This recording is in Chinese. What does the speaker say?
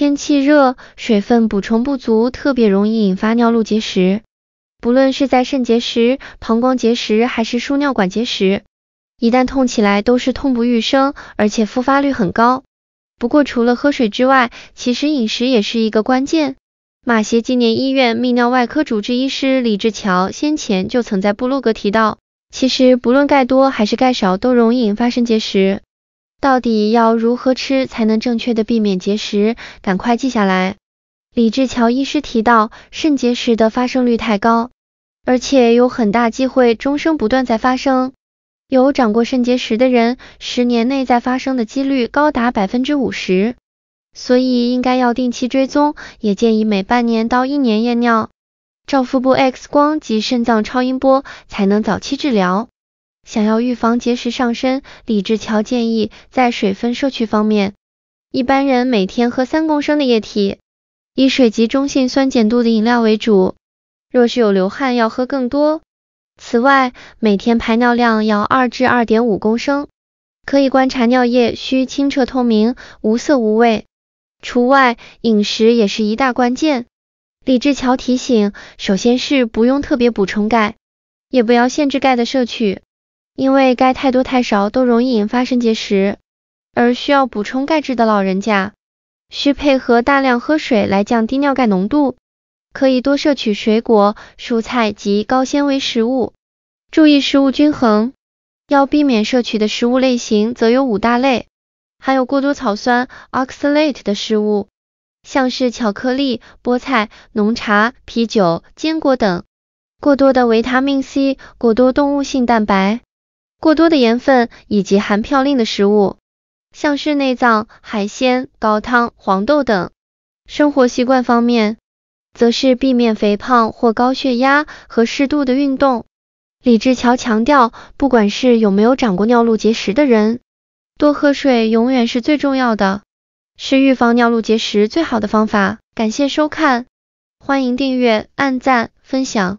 天气热，水分补充不足，特别容易引发尿路结石。不论是在肾结石、膀胱结石还是输尿管结石，一旦痛起来都是痛不欲生，而且复发率很高。不过除了喝水之外，其实饮食也是一个关键。马歇纪念医院泌尿外科主治医师李志桥先前就曾在部落格提到，其实不论钙多还是钙少，都容易引发肾结石。到底要如何吃才能正确的避免结石？赶快记下来。李志乔医师提到，肾结石的发生率太高，而且有很大机会终生不断在发生。有长过肾结石的人，十年内在发生的几率高达百分之五十，所以应该要定期追踪，也建议每半年到一年验尿、照腹部 X 光及肾脏超音波，才能早期治疗。想要预防结石上升，李志乔建议在水分摄取方面，一般人每天喝三公升的液体，以水及中性酸碱度的饮料为主。若是有流汗要喝更多。此外，每天排尿量要二至二点五公升，可以观察尿液需清澈透明，无色无味。除外，饮食也是一大关键。李志桥提醒，首先是不用特别补充钙，也不要限制钙的摄取。因为钙太多太少都容易引发肾结石，而需要补充钙质的老人家，需配合大量喝水来降低尿钙浓度，可以多摄取水果、蔬菜及高纤维食物，注意食物均衡，要避免摄取的食物类型则有五大类，含有过多草酸 oxalate 的食物，像是巧克力、菠菜、浓茶、啤酒、坚果等，过多的维他命 C，过多动物性蛋白。过多的盐分以及含嘌呤的食物，像是内脏、海鲜、高汤、黄豆等。生活习惯方面，则是避免肥胖或高血压和适度的运动。李志桥强调，不管是有没有长过尿路结石的人，多喝水永远是最重要的，是预防尿路结石最好的方法。感谢收看，欢迎订阅、按赞、分享。